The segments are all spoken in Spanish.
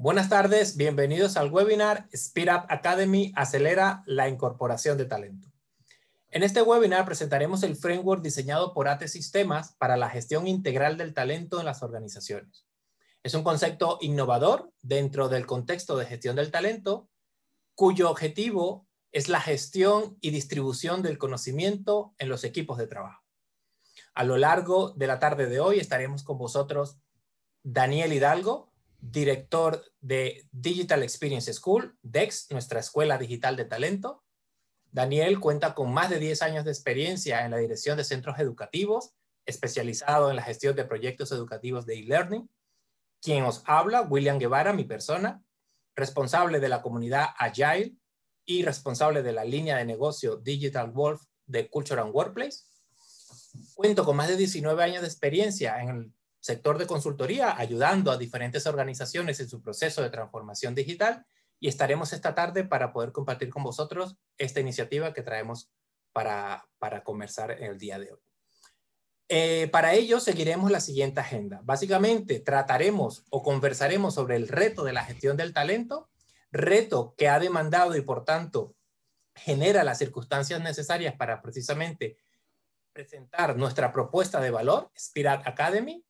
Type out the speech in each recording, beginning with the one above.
Buenas tardes, bienvenidos al webinar Speed Up Academy acelera la incorporación de talento. En este webinar presentaremos el framework diseñado por ATE Sistemas para la gestión integral del talento en las organizaciones. Es un concepto innovador dentro del contexto de gestión del talento, cuyo objetivo es la gestión y distribución del conocimiento en los equipos de trabajo. A lo largo de la tarde de hoy estaremos con vosotros Daniel Hidalgo, director de Digital Experience School, DEX, nuestra escuela digital de talento. Daniel cuenta con más de 10 años de experiencia en la dirección de centros educativos, especializado en la gestión de proyectos educativos de e-learning. Quien os habla, William Guevara, mi persona, responsable de la comunidad Agile y responsable de la línea de negocio Digital Wolf de Culture and Workplace. Cuento con más de 19 años de experiencia en el sector de consultoría ayudando a diferentes organizaciones en su proceso de transformación digital y estaremos esta tarde para poder compartir con vosotros esta iniciativa que traemos para, conversar en el día de hoy. Eh, para ello seguiremos la siguiente agenda. Básicamente trataremos o conversaremos sobre el reto de la gestión del talento, reto que ha demandado y por tanto genera las circunstancias necesarias para precisamente presentar nuestra propuesta de valor, Spirat Academy,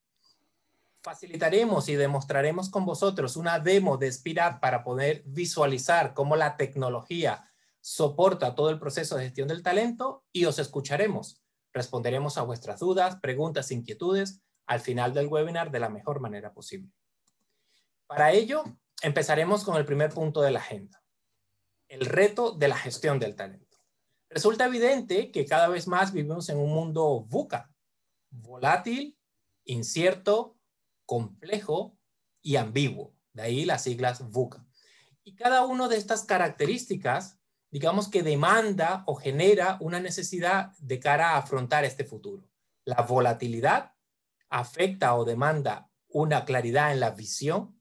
facilitaremos y demostraremos con vosotros una demo de Spirat para poder visualizar cómo la tecnología soporta todo el proceso de gestión del talento y os escucharemos. Responderemos a vuestras dudas, preguntas, e inquietudes al final del webinar de la mejor manera posible. Para ello, empezaremos con el primer punto de la agenda, el reto de la gestión del talento. Resulta evidente que cada vez más vivimos en un mundo VUCA, volátil, incierto, complejo y ambiguo. De ahí las siglas VUCA. Y cada una de estas características, digamos que demanda o genera una necesidad de cara a afrontar este futuro. La volatilidad afecta o demanda una claridad en la visión.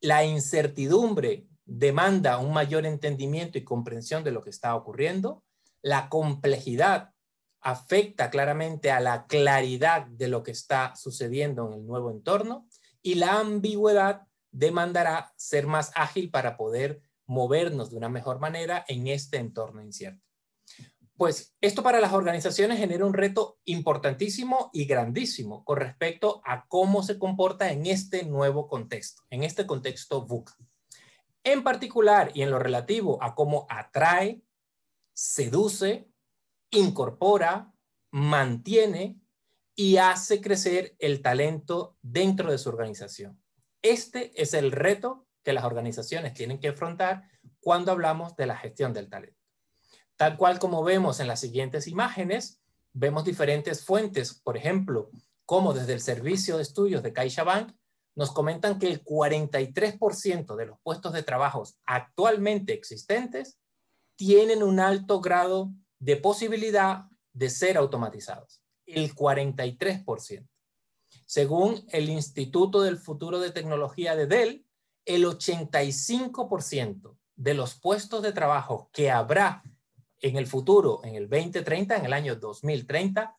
La incertidumbre demanda un mayor entendimiento y comprensión de lo que está ocurriendo. La complejidad afecta claramente a la claridad de lo que está sucediendo en el nuevo entorno y la ambigüedad demandará ser más ágil para poder movernos de una mejor manera en este entorno incierto. Pues esto para las organizaciones genera un reto importantísimo y grandísimo con respecto a cómo se comporta en este nuevo contexto, en este contexto VUCA. En particular y en lo relativo a cómo atrae, seduce incorpora, mantiene y hace crecer el talento dentro de su organización. Este es el reto que las organizaciones tienen que afrontar cuando hablamos de la gestión del talento. Tal cual como vemos en las siguientes imágenes, vemos diferentes fuentes, por ejemplo, como desde el servicio de estudios de CaixaBank, nos comentan que el 43% de los puestos de trabajo actualmente existentes tienen un alto grado de posibilidad de ser automatizados, el 43%. Según el Instituto del Futuro de Tecnología de Dell, el 85% de los puestos de trabajo que habrá en el futuro, en el 2030, en el año 2030,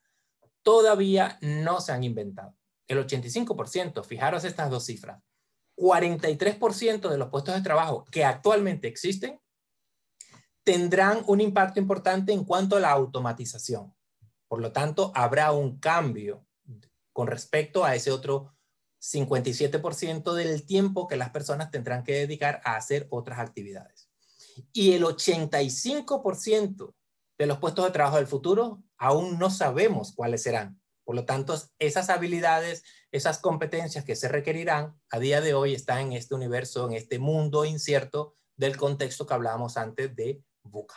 todavía no se han inventado. El 85%, fijaros estas dos cifras. 43% de los puestos de trabajo que actualmente existen tendrán un impacto importante en cuanto a la automatización. Por lo tanto, habrá un cambio con respecto a ese otro 57% del tiempo que las personas tendrán que dedicar a hacer otras actividades. Y el 85% de los puestos de trabajo del futuro aún no sabemos cuáles serán. Por lo tanto, esas habilidades, esas competencias que se requerirán a día de hoy están en este universo, en este mundo incierto del contexto que hablábamos antes de buCA.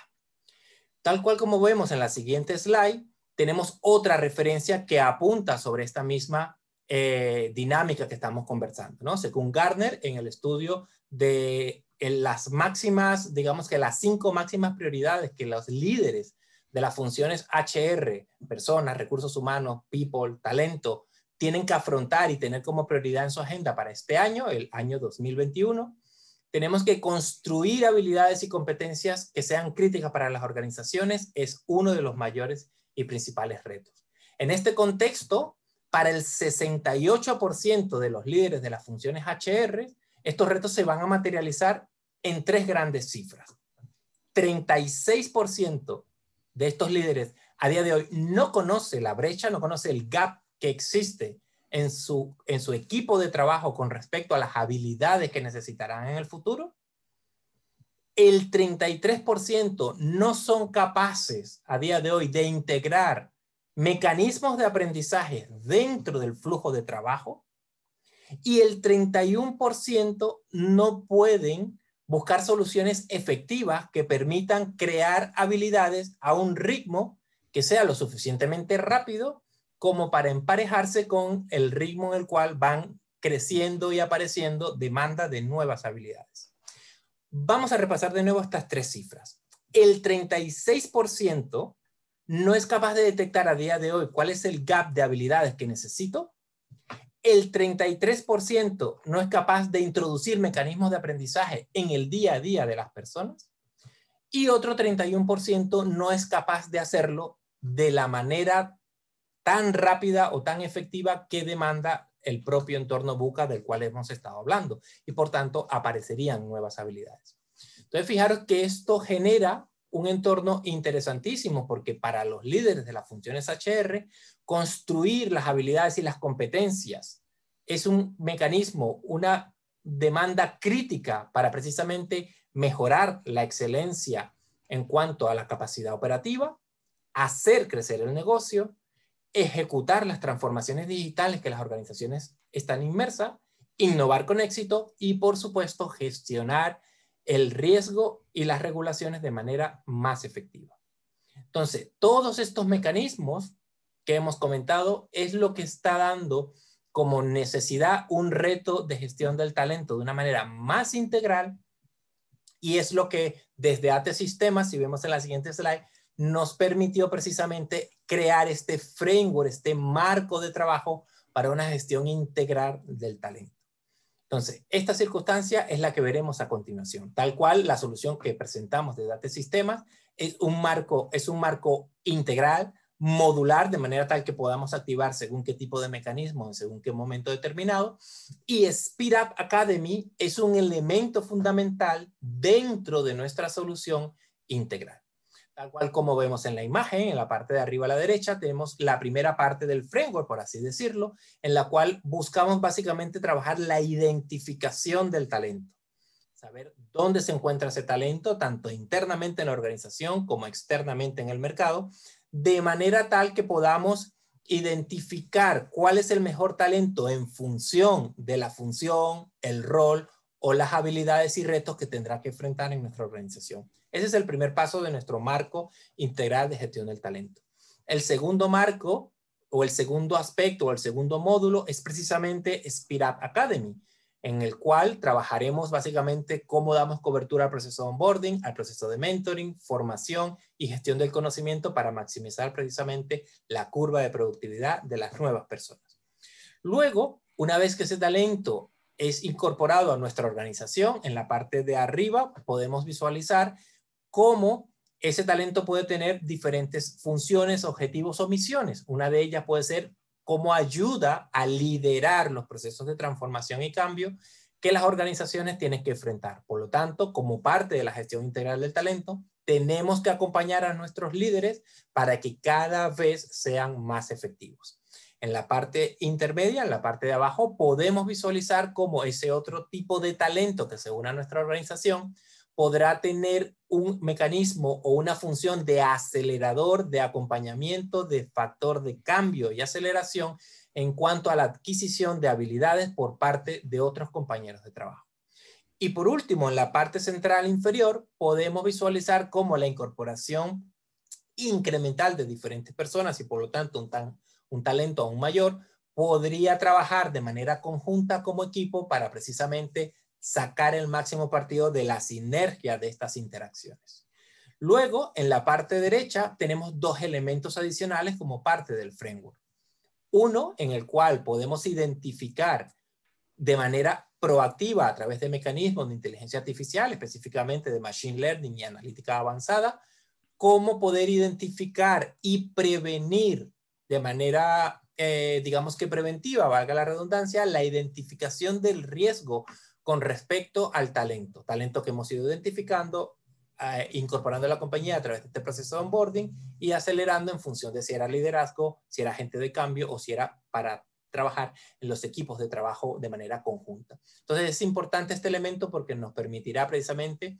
Tal cual como vemos en la siguiente slide, tenemos otra referencia que apunta sobre esta misma eh, dinámica que estamos conversando, ¿no? Según Gardner, en el estudio de las máximas, digamos que las cinco máximas prioridades que los líderes de las funciones HR, personas, recursos humanos, people, talento, tienen que afrontar y tener como prioridad en su agenda para este año, el año 2021, tenemos que construir habilidades y competencias que sean críticas para las organizaciones. Es uno de los mayores y principales retos. En este contexto, para el 68% de los líderes de las funciones HR, estos retos se van a materializar en tres grandes cifras. 36% de estos líderes a día de hoy no conoce la brecha, no conoce el gap que existe en su, en su equipo de trabajo con respecto a las habilidades que necesitarán en el futuro, el 33% no son capaces a día de hoy de integrar mecanismos de aprendizaje dentro del flujo de trabajo y el 31% no pueden buscar soluciones efectivas que permitan crear habilidades a un ritmo que sea lo suficientemente rápido como para emparejarse con el ritmo en el cual van creciendo y apareciendo demanda de nuevas habilidades. Vamos a repasar de nuevo estas tres cifras. El 36% no es capaz de detectar a día de hoy cuál es el gap de habilidades que necesito. El 33% no es capaz de introducir mecanismos de aprendizaje en el día a día de las personas. Y otro 31% no es capaz de hacerlo de la manera tan rápida o tan efectiva que demanda el propio entorno buca del cual hemos estado hablando y por tanto aparecerían nuevas habilidades. Entonces fijaros que esto genera un entorno interesantísimo porque para los líderes de las funciones HR construir las habilidades y las competencias es un mecanismo, una demanda crítica para precisamente mejorar la excelencia en cuanto a la capacidad operativa, hacer crecer el negocio ejecutar las transformaciones digitales que las organizaciones están inmersas, innovar con éxito y, por supuesto, gestionar el riesgo y las regulaciones de manera más efectiva. Entonces, todos estos mecanismos que hemos comentado es lo que está dando como necesidad un reto de gestión del talento de una manera más integral y es lo que desde AT Sistemas, si vemos en la siguiente slide, nos permitió precisamente crear este framework, este marco de trabajo para una gestión integral del talento. Entonces, esta circunstancia es la que veremos a continuación. Tal cual, la solución que presentamos de Data Sistemas es un marco, es un marco integral, modular, de manera tal que podamos activar según qué tipo de mecanismo, según qué momento determinado. Y Speed Academy es un elemento fundamental dentro de nuestra solución integral tal cual como vemos en la imagen, en la parte de arriba a la derecha, tenemos la primera parte del framework, por así decirlo, en la cual buscamos básicamente trabajar la identificación del talento. Saber dónde se encuentra ese talento, tanto internamente en la organización como externamente en el mercado, de manera tal que podamos identificar cuál es el mejor talento en función de la función, el rol o las habilidades y retos que tendrá que enfrentar en nuestra organización. Ese es el primer paso de nuestro marco integral de gestión del talento. El segundo marco o el segundo aspecto o el segundo módulo es precisamente Spirat Academy, en el cual trabajaremos básicamente cómo damos cobertura al proceso de onboarding, al proceso de mentoring, formación y gestión del conocimiento para maximizar precisamente la curva de productividad de las nuevas personas. Luego, una vez que ese talento es incorporado a nuestra organización. En la parte de arriba podemos visualizar cómo ese talento puede tener diferentes funciones, objetivos o misiones. Una de ellas puede ser cómo ayuda a liderar los procesos de transformación y cambio que las organizaciones tienen que enfrentar. Por lo tanto, como parte de la gestión integral del talento, tenemos que acompañar a nuestros líderes para que cada vez sean más efectivos. En la parte intermedia, en la parte de abajo, podemos visualizar cómo ese otro tipo de talento que según a nuestra organización podrá tener un mecanismo o una función de acelerador, de acompañamiento, de factor de cambio y aceleración en cuanto a la adquisición de habilidades por parte de otros compañeros de trabajo. Y por último, en la parte central inferior, podemos visualizar cómo la incorporación incremental de diferentes personas y por lo tanto un tan un talento aún mayor, podría trabajar de manera conjunta como equipo para precisamente sacar el máximo partido de la sinergia de estas interacciones. Luego, en la parte derecha, tenemos dos elementos adicionales como parte del framework. Uno, en el cual podemos identificar de manera proactiva a través de mecanismos de inteligencia artificial, específicamente de machine learning y analítica avanzada, cómo poder identificar y prevenir de manera, eh, digamos que preventiva, valga la redundancia, la identificación del riesgo con respecto al talento, talento que hemos ido identificando, eh, incorporando a la compañía a través de este proceso de onboarding y acelerando en función de si era liderazgo, si era gente de cambio o si era para trabajar en los equipos de trabajo de manera conjunta. Entonces es importante este elemento porque nos permitirá precisamente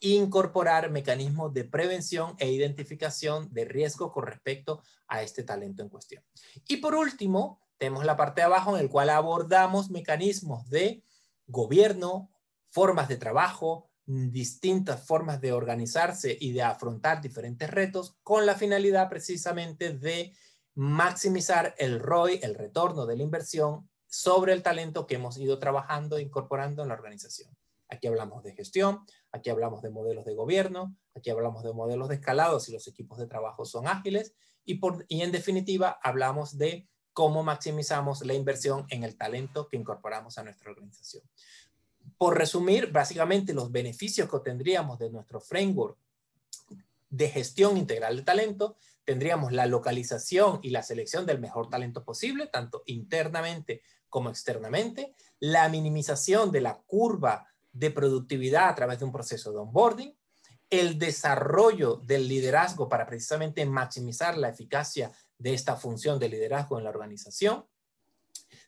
incorporar mecanismos de prevención e identificación de riesgo con respecto a este talento en cuestión. Y por último, tenemos la parte de abajo en el cual abordamos mecanismos de gobierno, formas de trabajo, distintas formas de organizarse y de afrontar diferentes retos con la finalidad precisamente de maximizar el ROI, el retorno de la inversión sobre el talento que hemos ido trabajando e incorporando en la organización. Aquí hablamos de gestión, Aquí hablamos de modelos de gobierno, aquí hablamos de modelos de escalado si los equipos de trabajo son ágiles y, y en definitiva hablamos de cómo maximizamos la inversión en el talento que incorporamos a nuestra organización. Por resumir, básicamente los beneficios que obtendríamos de nuestro framework de gestión integral de talento, tendríamos la localización y la selección del mejor talento posible, tanto internamente como externamente, la minimización de la curva de productividad a través de un proceso de onboarding, el desarrollo del liderazgo para precisamente maximizar la eficacia de esta función de liderazgo en la organización.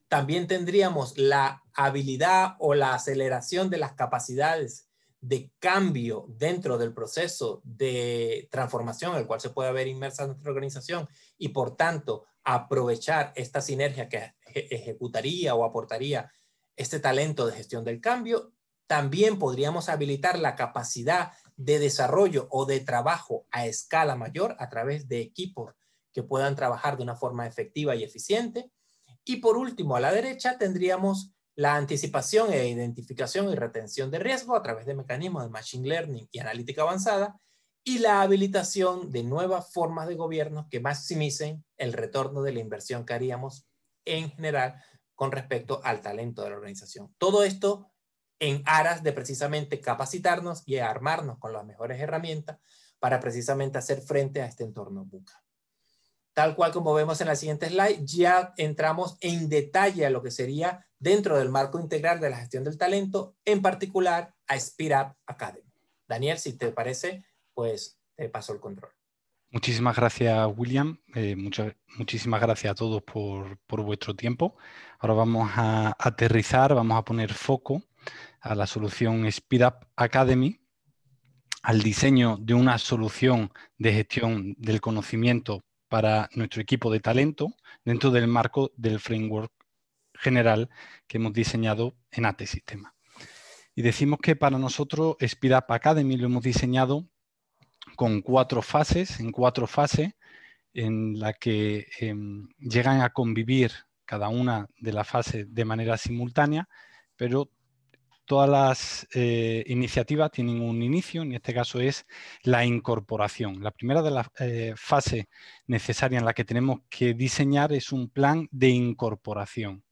También tendríamos la habilidad o la aceleración de las capacidades de cambio dentro del proceso de transformación en el cual se puede ver inmersa nuestra organización y por tanto aprovechar esta sinergia que ejecutaría o aportaría este talento de gestión del cambio también podríamos habilitar la capacidad de desarrollo o de trabajo a escala mayor a través de equipos que puedan trabajar de una forma efectiva y eficiente. Y por último, a la derecha tendríamos la anticipación e identificación y retención de riesgo a través de mecanismos de Machine Learning y analítica avanzada y la habilitación de nuevas formas de gobierno que maximicen el retorno de la inversión que haríamos en general con respecto al talento de la organización. Todo esto en aras de precisamente capacitarnos y armarnos con las mejores herramientas para precisamente hacer frente a este entorno buca. Tal cual como vemos en la siguiente slide, ya entramos en detalle a lo que sería dentro del marco integral de la gestión del talento, en particular a Speed Up Academy. Daniel, si te parece, pues te paso el control. Muchísimas gracias, William. Eh, muchísimas gracias a todos por, vuestro tiempo. Ahora vamos a aterrizar, vamos a poner foco a la solución Up Academy, al diseño de una solución de gestión del conocimiento para nuestro equipo de talento dentro del marco del framework general que hemos diseñado en AT Sistema. Y decimos que para nosotros SpeedUp Academy lo hemos diseñado con cuatro fases, en cuatro fases, en la que em, llegan a convivir cada una de las fases de manera simultánea, pero todas las eh, iniciativas tienen un inicio, en este caso es la incorporación. La primera de las eh, fases necesarias en la que tenemos que diseñar es un plan de incorporación.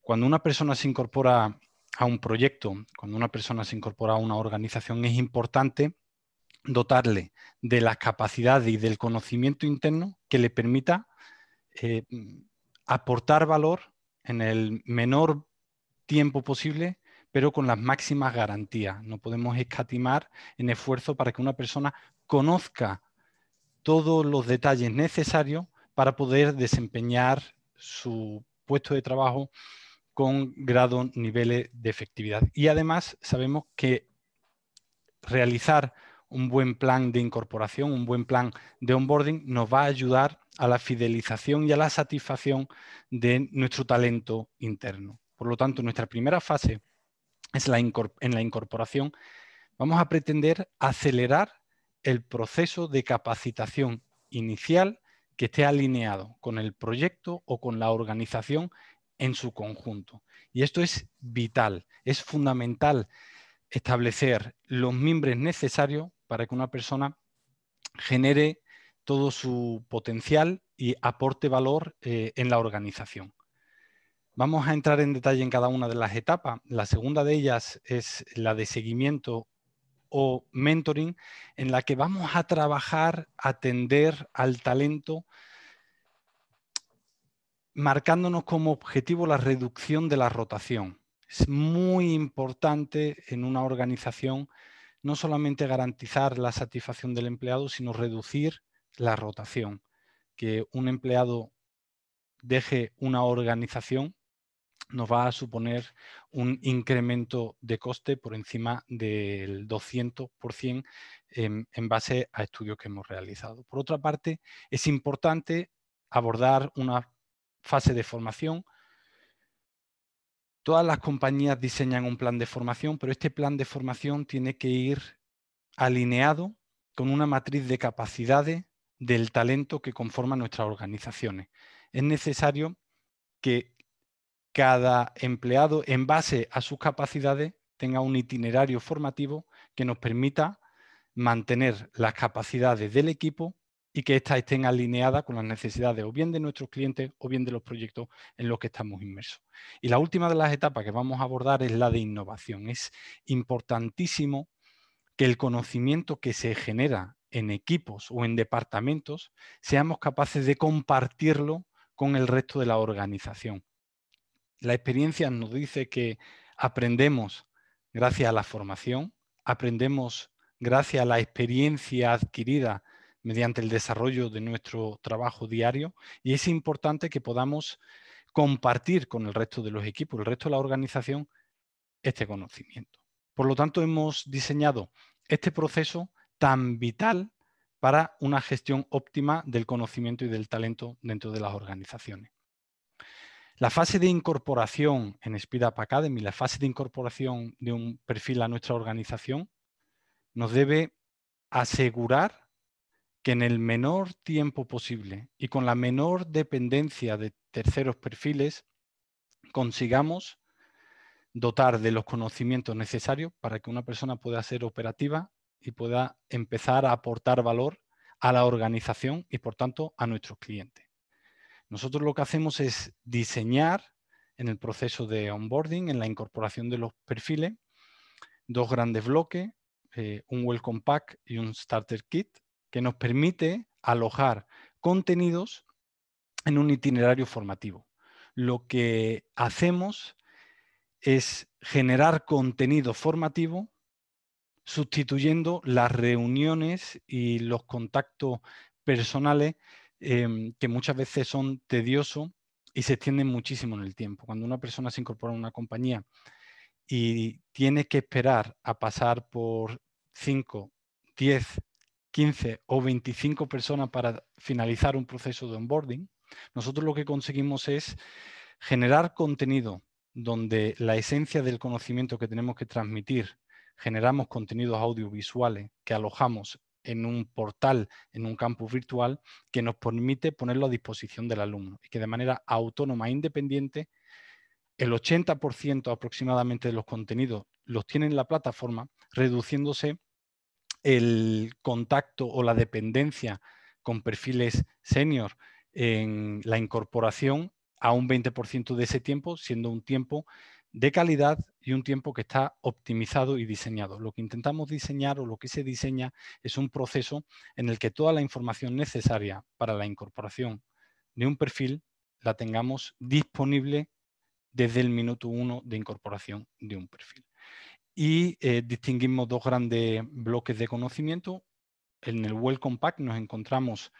Cuando una persona se incorpora a un proyecto, cuando una persona se incorpora a una organización, es importante dotarle de las capacidades y del conocimiento interno que le permita eh, aportar valor en el menor tiempo posible, pero con las máximas garantías. No podemos escatimar en esfuerzo para que una persona conozca todos los detalles necesarios para poder desempeñar su puesto de trabajo con grados, niveles de efectividad. Y además sabemos que realizar un buen plan de incorporación, un buen plan de onboarding, nos va a ayudar a la fidelización y a la satisfacción de nuestro talento interno. Por lo tanto, nuestra primera fase es en la incorporación. Vamos a pretender acelerar el proceso de capacitación inicial que esté alineado con el proyecto o con la organización en su conjunto. Y esto es vital, es fundamental establecer los mimbres necesarios para que una persona genere todo su potencial y aporte valor eh, en la organización. Vamos a entrar en detalle en cada una de las etapas. La segunda de ellas es la de seguimiento o mentoring, en la que vamos a trabajar, atender al talento, marcándonos como objetivo la reducción de la rotación. Es muy importante en una organización no solamente garantizar la satisfacción del empleado, sino reducir la rotación. Que un empleado deje una organización nos va a suponer un incremento de coste por encima del 200% en, base a estudios que hemos realizado. Por otra parte, es importante abordar una fase de formación. Todas las compañías diseñan un plan de formación, pero este plan de formación tiene que ir alineado con una matriz de capacidades del talento que conforma nuestras organizaciones. Es necesario que cada empleado, en base a sus capacidades, tenga un itinerario formativo que nos permita mantener las capacidades del equipo y que éstas estén alineadas con las necesidades o bien de nuestros clientes o bien de los proyectos en los que estamos inmersos. Y la última de las etapas que vamos a abordar es la de innovación. Es importantísimo que el conocimiento que se genera en equipos o en departamentos seamos capaces de compartirlo con el resto de la organización. La experiencia nos dice que aprendemos gracias a la formación, aprendemos gracias a la experiencia adquirida mediante el desarrollo de nuestro trabajo diario y es importante que podamos compartir con el resto de los equipos, el resto de la organización, este conocimiento. Por lo tanto, hemos diseñado este proceso tan vital para una gestión óptima del conocimiento y del talento dentro de las organizaciones. La fase de incorporación en Up Academy, la fase de incorporación de un perfil a nuestra organización, nos debe asegurar que en el menor tiempo posible y con la menor dependencia de terceros perfiles consigamos dotar de los conocimientos necesarios para que una persona pueda ser operativa y pueda empezar a aportar valor a la organización y por tanto a nuestros clientes. Nosotros lo que hacemos es diseñar en el proceso de onboarding, en la incorporación de los perfiles, dos grandes bloques, eh, un Welcome Pack y un Starter Kit, que nos permite alojar contenidos en un itinerario formativo. Lo que hacemos es generar contenido formativo sustituyendo las reuniones y los contactos personales Em, que muchas veces son tediosos y se extienden muchísimo en el tiempo. Cuando una persona se incorpora a una compañía y tiene que esperar a pasar por 5, 10, 15 o 25 personas para finalizar un proceso de onboarding, nosotros lo que conseguimos es generar contenido donde la esencia del conocimiento que tenemos que transmitir, generamos contenidos audiovisuales que alojamos en un portal, en un campus virtual, que nos permite ponerlo a disposición del alumno y que de manera autónoma e independiente, el 80% aproximadamente de los contenidos los tiene en la plataforma, reduciéndose el contacto o la dependencia con perfiles senior en la incorporación a un 20% de ese tiempo, siendo un tiempo de calidad y un tiempo que está optimizado y diseñado. Lo que intentamos diseñar o lo que se diseña es un proceso en el que toda la información necesaria para la incorporación de un perfil la tengamos disponible desde el minuto uno de incorporación de un perfil. Y eh, distinguimos dos grandes bloques de conocimiento. En el Welcome Pack nos encontramos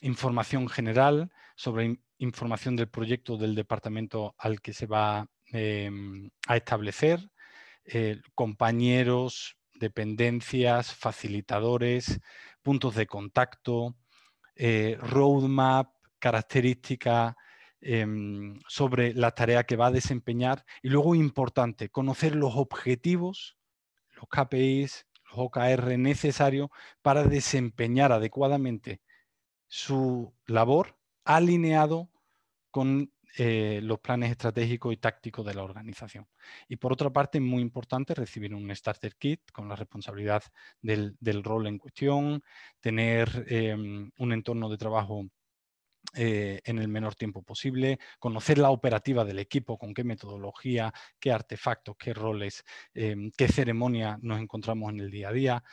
información general sobre información del proyecto del departamento al que se va Em, a establecer, eh, compañeros, dependencias, facilitadores, puntos de contacto, eh, roadmap, características em, sobre la tarea que va a desempeñar y luego importante, conocer los objetivos, los KPIs, los OKR necesarios para desempeñar adecuadamente su labor alineado con eh, los planes estratégicos y tácticos de la organización. Y por otra parte, muy importante, recibir un starter kit con la responsabilidad del, rol en cuestión, tener em, un entorno de trabajo eh, en el menor tiempo posible, conocer la operativa del equipo, con qué metodología, qué artefactos, qué roles, em, qué ceremonia nos encontramos en el día a día,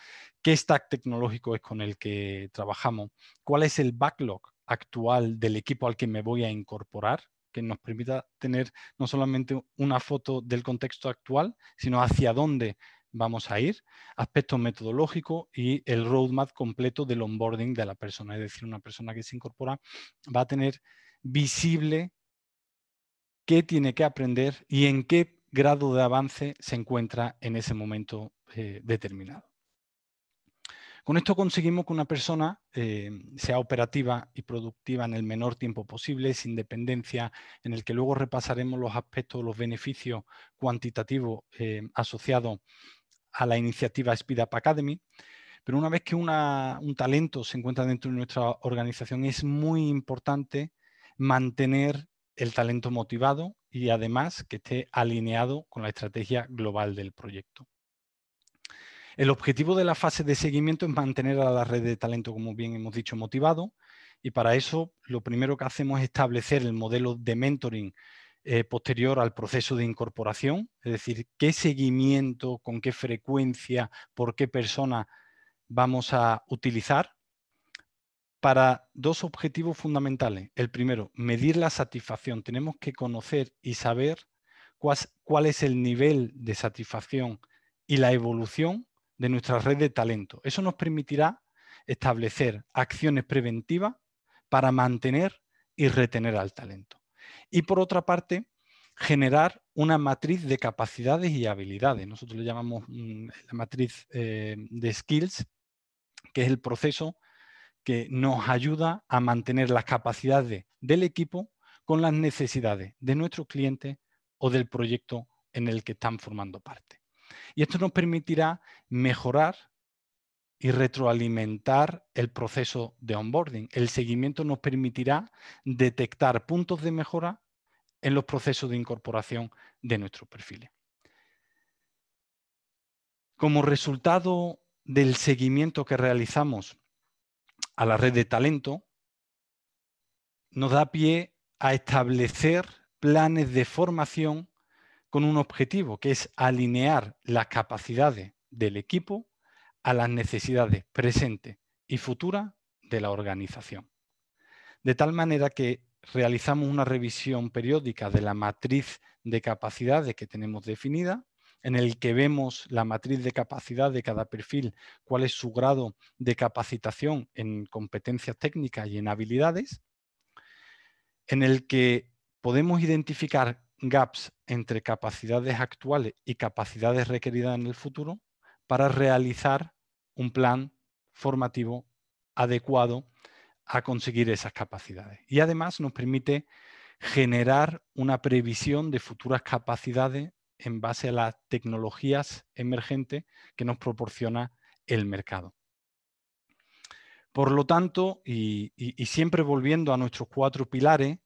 qué stack tecnológico es con el que trabajamos, cuál es el backlog actual del equipo al que me voy a incorporar, que nos permita tener no solamente una foto del contexto actual, sino hacia dónde vamos a ir, aspectos metodológicos y el roadmap completo del onboarding de la persona. Es decir, una persona que se incorpora va a tener visible qué tiene que aprender y en qué grado de avance se encuentra en ese momento eh, determinado. Con esto conseguimos que una persona eh, sea operativa y productiva en el menor tiempo posible, sin dependencia, en el que luego repasaremos los aspectos, los beneficios cuantitativos eh, asociados a la iniciativa Speed Up Academy. Pero una vez que un talento se encuentra dentro de nuestra organización, es muy importante mantener el talento motivado y además que esté alineado con la estrategia global del proyecto. El objetivo de la fase de seguimiento es mantener a la red de talento, como bien hemos dicho, motivado. Y para eso, lo primero que hacemos es establecer el modelo de mentoring eh, posterior al proceso de incorporación, es decir, qué seguimiento, con qué frecuencia, por qué persona vamos a utilizar para dos objetivos fundamentales. El primero, medir la satisfacción. Tenemos que conocer y saber cuál es el nivel de satisfacción y la evolución de nuestra red de talento. Eso nos permitirá establecer acciones preventivas para mantener y retener al talento. Y por otra parte, generar una matriz de capacidades y habilidades. Nosotros le llamamos mm, la matriz eh, de skills, que es el proceso que nos ayuda a mantener las capacidades del equipo con las necesidades de nuestros clientes o del proyecto en el que están formando parte. Y esto nos permitirá mejorar y retroalimentar el proceso de onboarding. El seguimiento nos permitirá detectar puntos de mejora en los procesos de incorporación de nuestros perfiles. Como resultado del seguimiento que realizamos a la red de talento, nos da pie a establecer planes de formación con un objetivo que es alinear las capacidades del equipo a las necesidades presentes y futuras de la organización. De tal manera que realizamos una revisión periódica de la matriz de capacidades que tenemos definida, en el que vemos la matriz de capacidad de cada perfil, cuál es su grado de capacitación en competencias técnicas y en habilidades, en el que podemos identificar gaps entre capacidades actuales y capacidades requeridas en el futuro para realizar un plan formativo adecuado a conseguir esas capacidades. Y además nos permite generar una previsión de futuras capacidades en base a las tecnologías emergentes que nos proporciona el mercado. Por lo tanto, y, siempre volviendo a nuestros cuatro pilares,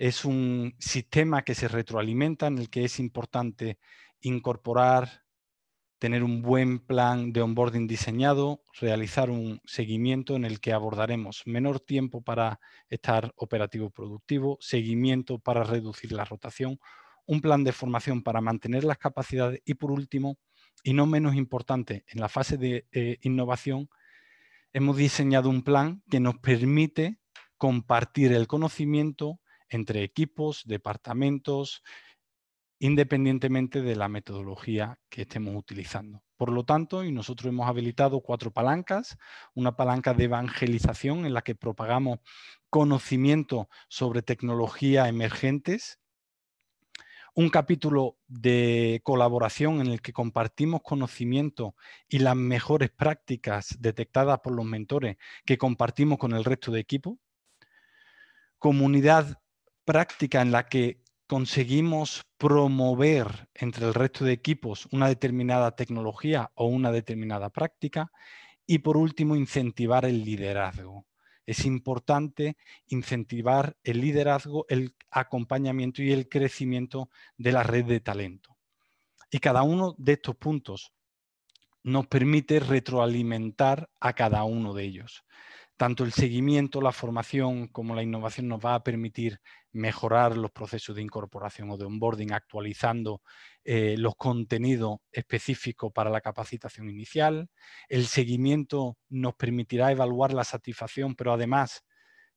es un sistema que se retroalimenta en el que es importante incorporar, tener un buen plan de onboarding diseñado, realizar un seguimiento en el que abordaremos menor tiempo para estar operativo productivo, seguimiento para reducir la rotación, un plan de formación para mantener las capacidades y por último, y no menos importante, en la fase de eh, innovación, hemos diseñado un plan que nos permite compartir el conocimiento entre equipos, departamentos, independientemente de la metodología que estemos utilizando. Por lo tanto, y nosotros hemos habilitado cuatro palancas, una palanca de evangelización en la que propagamos conocimiento sobre tecnología emergentes, un capítulo de colaboración en el que compartimos conocimiento y las mejores prácticas detectadas por los mentores que compartimos con el resto de equipo, comunidad práctica en la que conseguimos promover entre el resto de equipos una determinada tecnología o una determinada práctica. Y por último, incentivar el liderazgo. Es importante incentivar el liderazgo, el acompañamiento y el crecimiento de la red de talento. Y cada uno de estos puntos nos permite retroalimentar a cada uno de ellos tanto el seguimiento, la formación como la innovación nos va a permitir mejorar los procesos de incorporación o de onboarding, actualizando eh, los contenidos específicos para la capacitación inicial. El seguimiento nos permitirá evaluar la satisfacción, pero además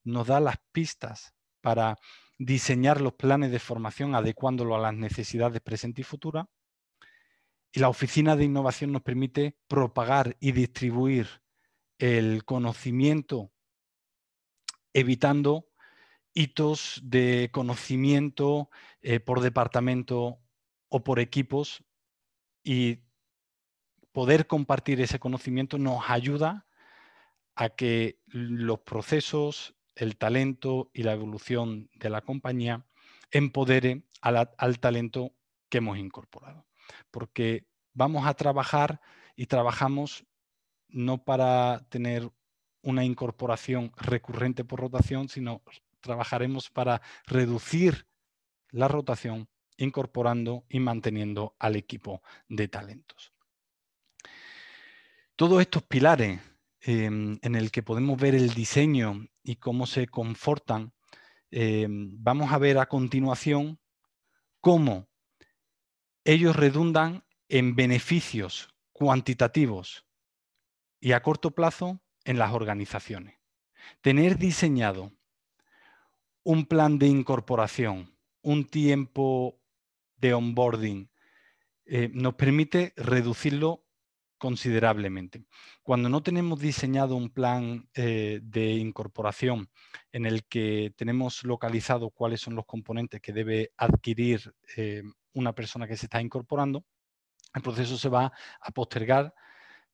nos da las pistas para diseñar los planes de formación adecuándolo a las necesidades presente y futuras. Y la oficina de innovación nos permite propagar y distribuir el conocimiento, evitando hitos de conocimiento eh, por departamento o por equipos y poder compartir ese conocimiento nos ayuda a que los procesos, el talento y la evolución de la compañía empodere al talento que hemos incorporado. Porque vamos a trabajar y trabajamos no para tener una incorporación recurrente por rotación, sino trabajaremos para reducir la rotación incorporando y manteniendo al equipo de talentos. Todos estos pilares em, en el que podemos ver el diseño y cómo se confortan, em, vamos a ver a continuación cómo ellos redundan en beneficios cuantitativos y a corto plazo en las organizaciones. Tener diseñado un plan de incorporación, un tiempo de onboarding, eh, nos permite reducirlo considerablemente. Cuando no tenemos diseñado un plan eh, de incorporación en el que tenemos localizado cuáles son los componentes que debe adquirir eh, una persona que se está incorporando, el proceso se va a postergar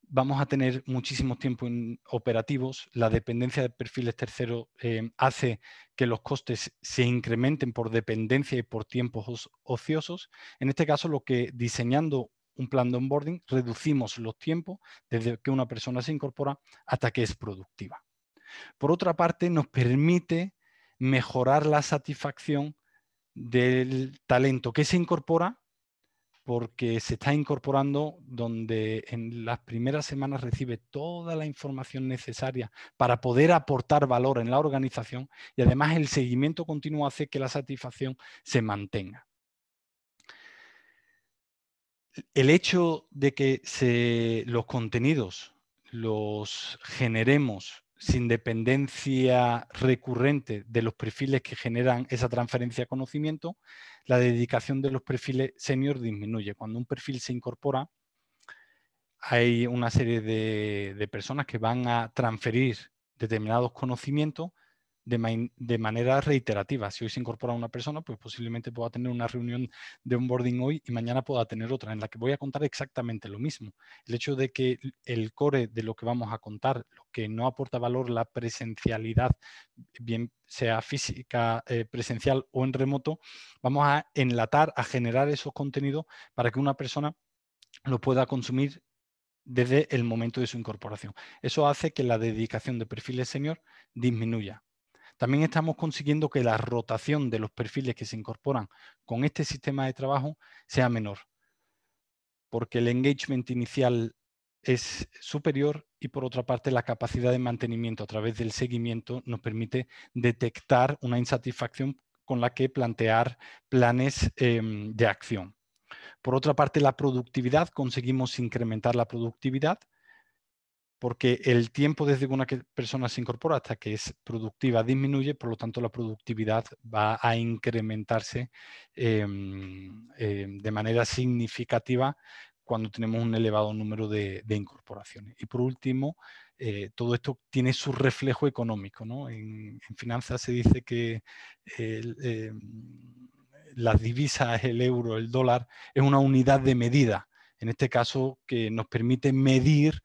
vamos a tener muchísimos tiempo operativos, la dependencia de perfiles terceros eh, hace que los costes se incrementen por dependencia y por tiempos ociosos. En este caso, lo que diseñando un plan de onboarding, reducimos los tiempos desde que una persona se incorpora hasta que es productiva. Por otra parte, nos permite mejorar la satisfacción del talento que se incorpora porque se está incorporando donde en las primeras semanas recibe toda la información necesaria para poder aportar valor en la organización y además el seguimiento continuo hace que la satisfacción se mantenga. El hecho de que los contenidos los generemos sin dependencia recurrente de los perfiles que generan esa transferencia de conocimiento, la dedicación de los perfiles senior disminuye. Cuando un perfil se incorpora, hay una serie de, de personas que van a transferir determinados conocimientos de, manera reiterativa. Si hoy se incorpora una persona, pues posiblemente pueda tener una reunión de onboarding hoy y mañana pueda tener otra en la que voy a contar exactamente lo mismo. El hecho de que el core de lo que vamos a contar, lo que no aporta valor, la presencialidad, bien sea física, eh, presencial o en remoto, vamos a enlatar, a generar esos contenidos para que una persona lo pueda consumir desde el momento de su incorporación. Eso hace que la dedicación de perfiles senior disminuya también estamos consiguiendo que la rotación de los perfiles que se incorporan con este sistema de trabajo sea menor, porque el engagement inicial es superior y por otra parte la capacidad de mantenimiento a través del seguimiento nos permite detectar una insatisfacción con la que plantear planes em, de acción. Por otra parte, la productividad, conseguimos incrementar la productividad porque el tiempo desde que una persona se incorpora hasta que es productiva disminuye, por lo tanto la productividad va a incrementarse em, em, de manera significativa cuando tenemos un elevado número de, incorporaciones. Y por último, eh, todo esto tiene su reflejo económico. en, finanzas se dice que em, las divisas, el euro, el dólar, es una unidad de medida en este caso que nos permite medir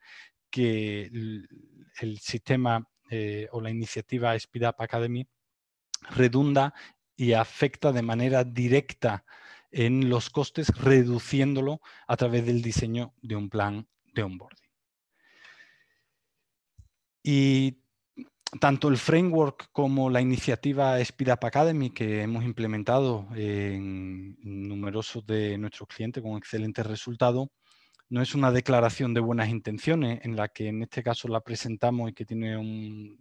que el, sistema eh, o la iniciativa Speed Up Academy redunda y afecta de manera directa en los costes, reduciéndolo a través del diseño de un plan de onboarding. Y tanto el framework como la iniciativa Speed Up Academy que hemos implementado en numerosos de nuestros clientes con excelentes resultados, no es una declaración de buenas intenciones en la que en este caso la presentamos y que tiene un,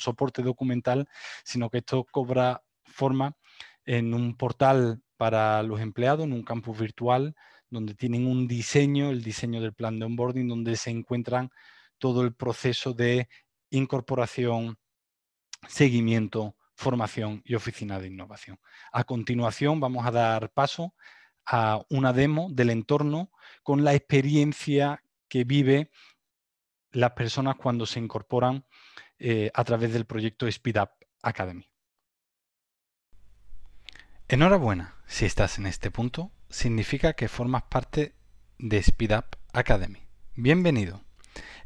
soporte documental, sino que esto cobra forma en un portal para los empleados, en un campus virtual, donde tienen un diseño, el diseño del plan de onboarding, donde se encuentran todo el proceso de incorporación, seguimiento, formación y oficina de innovación. A continuación vamos a dar paso a una demo del entorno con la experiencia que vive las personas cuando se incorporan eh, a través del proyecto SpeedUp Academy. Enhorabuena, si estás en este punto, significa que formas parte de SpeedUp Academy. Bienvenido.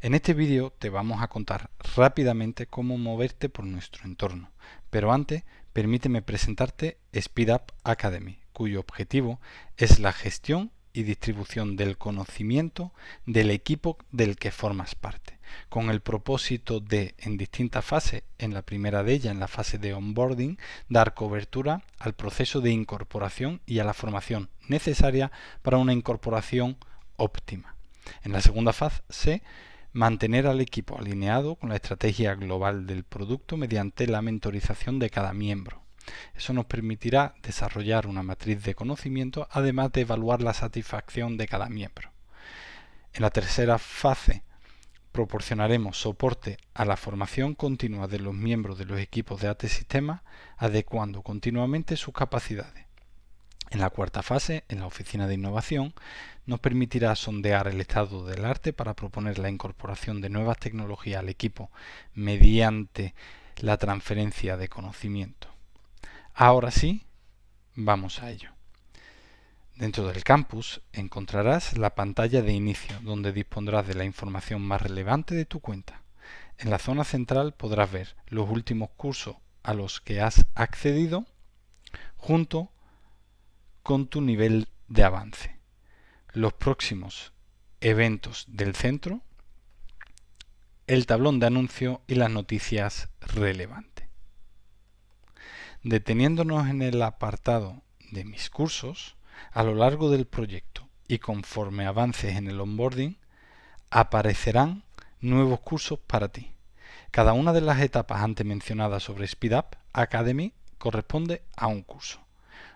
En este vídeo te vamos a contar rápidamente cómo moverte por nuestro entorno, pero antes permíteme presentarte SpeedUp Academy, cuyo objetivo es la gestión y distribución del conocimiento del equipo del que formas parte, con el propósito de, en distintas fases, en la primera de ellas, en la fase de onboarding, dar cobertura al proceso de incorporación y a la formación necesaria para una incorporación óptima. En la segunda fase, mantener al equipo alineado con la estrategia global del producto mediante la mentorización de cada miembro. Eso nos permitirá desarrollar una matriz de conocimiento, además de evaluar la satisfacción de cada miembro. En la tercera fase, proporcionaremos soporte a la formación continua de los miembros de los equipos de ATE Sistema, adecuando continuamente sus capacidades. En la cuarta fase, en la oficina de innovación, nos permitirá sondear el estado del arte para proponer la incorporación de nuevas tecnologías al equipo mediante la transferencia de conocimiento. Ahora sí, vamos a ello. Dentro del campus encontrarás la pantalla de inicio, donde dispondrás de la información más relevante de tu cuenta. En la zona central podrás ver los últimos cursos a los que has accedido junto con tu nivel de avance, los próximos eventos del centro, el tablón de anuncio y las noticias relevantes. Deteniéndonos en el apartado de mis cursos, a lo largo del proyecto y conforme avances en el onboarding, aparecerán nuevos cursos para ti. Cada una de las etapas antes mencionadas sobre SpeedUp Academy corresponde a un curso.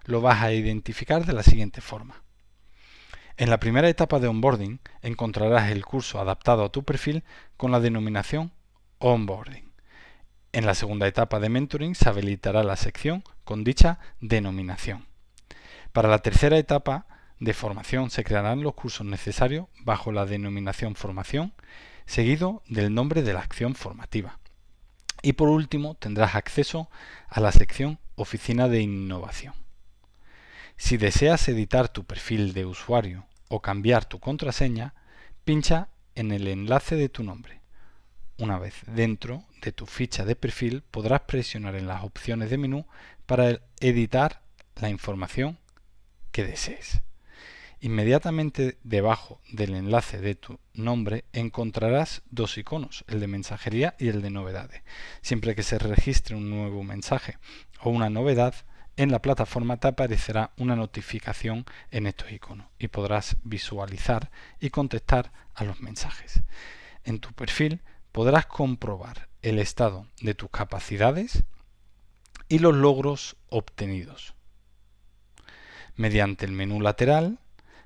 Lo vas a identificar de la siguiente forma. En la primera etapa de onboarding encontrarás el curso adaptado a tu perfil con la denominación onboarding. En la segunda etapa de mentoring se habilitará la sección con dicha denominación. Para la tercera etapa de formación se crearán los cursos necesarios bajo la denominación formación, seguido del nombre de la acción formativa. Y por último tendrás acceso a la sección Oficina de Innovación. Si deseas editar tu perfil de usuario o cambiar tu contraseña, pincha en el enlace de tu nombre. Una vez dentro de tu ficha de perfil podrás presionar en las opciones de menú para editar la información que desees. Inmediatamente debajo del enlace de tu nombre encontrarás dos iconos, el de mensajería y el de novedades. Siempre que se registre un nuevo mensaje o una novedad, en la plataforma te aparecerá una notificación en estos iconos y podrás visualizar y contestar a los mensajes. En tu perfil podrás comprobar el estado de tus capacidades y los logros obtenidos. Mediante el menú lateral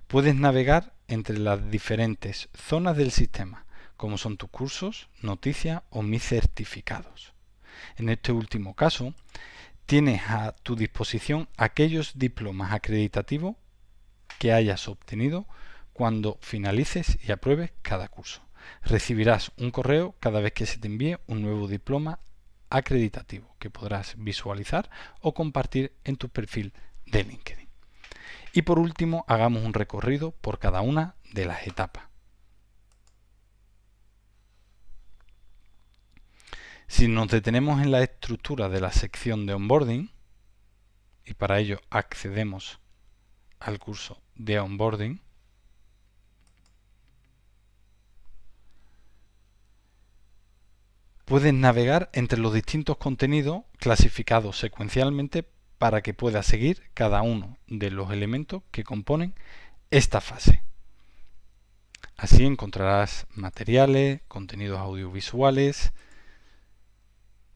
puedes navegar entre las diferentes zonas del sistema, como son tus cursos, noticias o mis certificados. En este último caso, tienes a tu disposición aquellos diplomas acreditativos que hayas obtenido cuando finalices y apruebes cada curso recibirás un correo cada vez que se te envíe un nuevo diploma acreditativo que podrás visualizar o compartir en tu perfil de LinkedIn. Y por último, hagamos un recorrido por cada una de las etapas. Si nos detenemos en la estructura de la sección de onboarding, y para ello accedemos al curso de onboarding, Puedes navegar entre los distintos contenidos clasificados secuencialmente para que puedas seguir cada uno de los elementos que componen esta fase. Así encontrarás materiales, contenidos audiovisuales.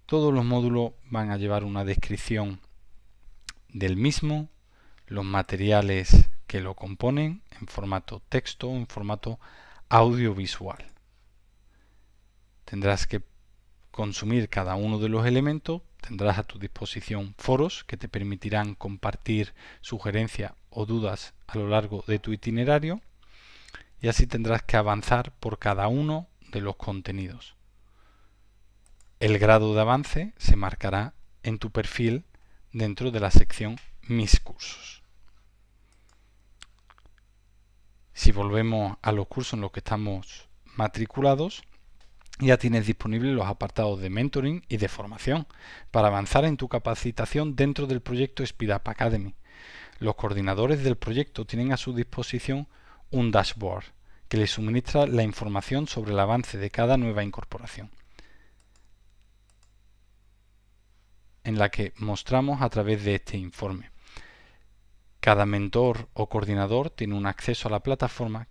Todos los módulos van a llevar una descripción del mismo, los materiales que lo componen en formato texto o en formato audiovisual. Tendrás que consumir cada uno de los elementos, tendrás a tu disposición foros que te permitirán compartir sugerencias o dudas a lo largo de tu itinerario y así tendrás que avanzar por cada uno de los contenidos. El grado de avance se marcará en tu perfil dentro de la sección Mis cursos. Si volvemos a los cursos en los que estamos matriculados, ya tienes disponibles los apartados de mentoring y de formación para avanzar en tu capacitación dentro del proyecto SpeedUp Academy. Los coordinadores del proyecto tienen a su disposición un dashboard que les suministra la información sobre el avance de cada nueva incorporación, en la que mostramos a través de este informe. Cada mentor o coordinador tiene un acceso a la plataforma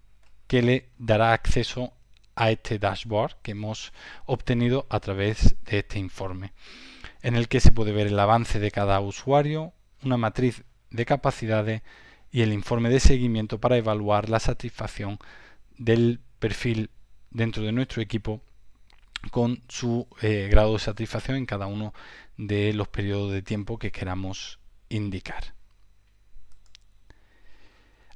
que le dará acceso a este dashboard que hemos obtenido a través de este informe, en el que se puede ver el avance de cada usuario, una matriz de capacidades y el informe de seguimiento para evaluar la satisfacción del perfil dentro de nuestro equipo con su eh, grado de satisfacción en cada uno de los periodos de tiempo que queramos indicar.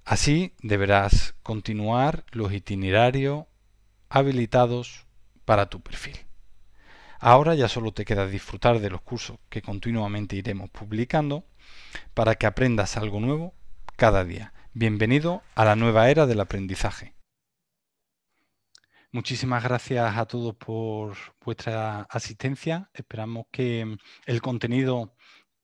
Así deberás continuar los itinerarios habilitados para tu perfil. Ahora ya solo te queda disfrutar de los cursos que continuamente iremos publicando para que aprendas algo nuevo cada día. Bienvenido a la nueva era del aprendizaje. Muchísimas gracias a todos por vuestra asistencia. Esperamos que el contenido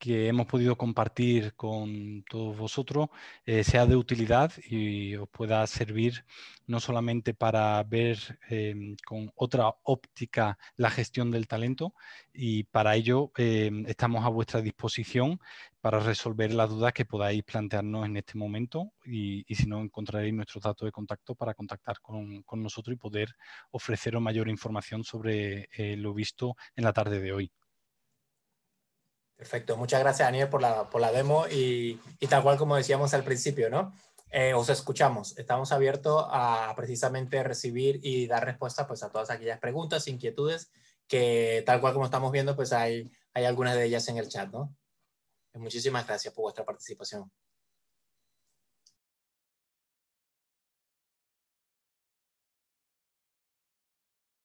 que hemos podido compartir con todos vosotros eh, sea de utilidad y os pueda servir no solamente para ver em, con otra óptica la gestión del talento y para ello em, estamos a vuestra disposición para resolver las dudas que podáis plantearnos en este momento y, si no encontraréis nuestros datos de contacto para contactar con, con nosotros y poder ofreceros mayor información sobre eh, lo visto en la tarde de hoy. Perfecto, muchas gracias Daniel por la, por la demo y, y tal cual como decíamos al principio, ¿no? Eh, os escuchamos, estamos abiertos a precisamente recibir y dar respuesta pues a todas aquellas preguntas, inquietudes que tal cual como estamos viendo pues hay, hay algunas de ellas en el chat, ¿no? Muchísimas gracias por vuestra participación.